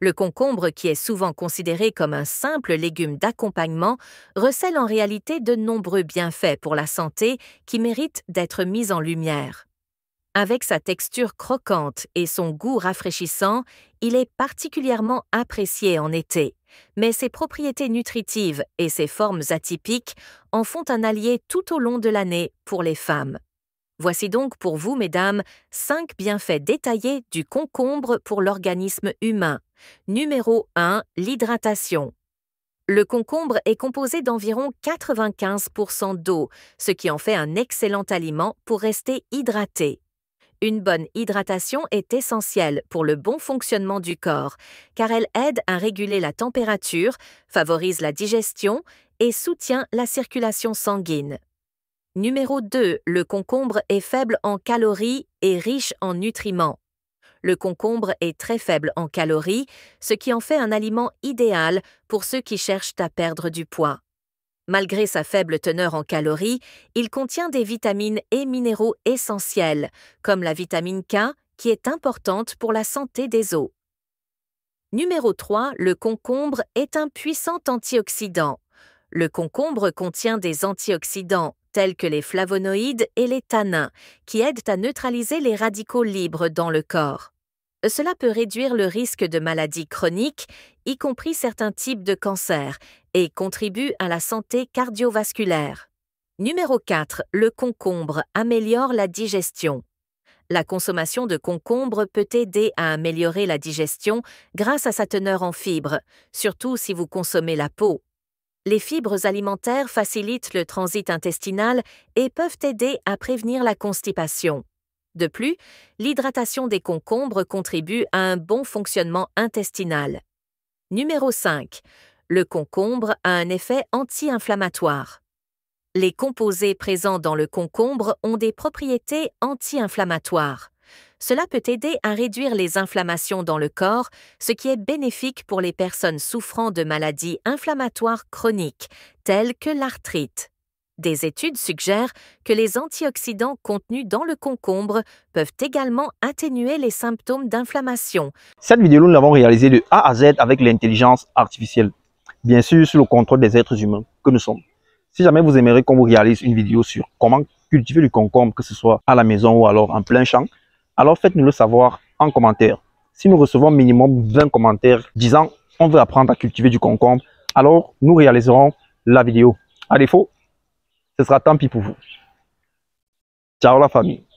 Le concombre, qui est souvent considéré comme un simple légume d'accompagnement, recèle en réalité de nombreux bienfaits pour la santé qui méritent d'être mis en lumière. Avec sa texture croquante et son goût rafraîchissant, il est particulièrement apprécié en été, mais ses propriétés nutritives et ses formes atypiques en font un allié tout au long de l'année pour les femmes. Voici donc pour vous, mesdames, cinq bienfaits détaillés du concombre pour l'organisme humain. Numéro 1. L'hydratation. Le concombre est composé d'environ 95% d'eau, ce qui en fait un excellent aliment pour rester hydraté. Une bonne hydratation est essentielle pour le bon fonctionnement du corps, car elle aide à réguler la température, favorise la digestion et soutient la circulation sanguine. Numéro 2. Le concombre est faible en calories et riche en nutriments. Le concombre est très faible en calories, ce qui en fait un aliment idéal pour ceux qui cherchent à perdre du poids. Malgré sa faible teneur en calories, il contient des vitamines et minéraux essentiels, comme la vitamine K, qui est importante pour la santé des os. Numéro 3. Le concombre est un puissant antioxydant. Le concombre contient des antioxydants, tels que les flavonoïdes et les tanins, qui aident à neutraliser les radicaux libres dans le corps. Euh, cela peut réduire le risque de maladies chroniques, y compris certains types de cancers, et contribue à la santé cardiovasculaire. Numéro 4. Le concombre améliore la digestion. La consommation de concombre peut aider à améliorer la digestion grâce à sa teneur en fibres, surtout si vous consommez la peau les fibres alimentaires facilitent le transit intestinal et peuvent aider à prévenir la constipation. De plus, l'hydratation des concombres contribue à un bon fonctionnement intestinal. Numéro 5. Le concombre a un effet anti-inflammatoire. Les composés présents dans le concombre ont des propriétés anti-inflammatoires. Cela peut aider à réduire les inflammations dans le corps, ce qui est bénéfique pour les personnes souffrant de maladies inflammatoires chroniques, telles que l'arthrite. Des études suggèrent que les antioxydants contenus dans le concombre peuvent également atténuer les symptômes d'inflammation. Cette vidéo, nous l'avons réalisée de A à Z avec l'intelligence artificielle, bien sûr sous le contrôle des êtres humains que nous sommes. Si jamais vous aimeriez qu'on vous réalise une vidéo sur comment cultiver du concombre, que ce soit à la maison ou alors en plein champ, alors faites-nous le savoir en commentaire. Si nous recevons minimum 20 commentaires disant on veut apprendre à cultiver du concombre, alors nous réaliserons la vidéo. À défaut, ce sera tant pis pour vous. Ciao la famille.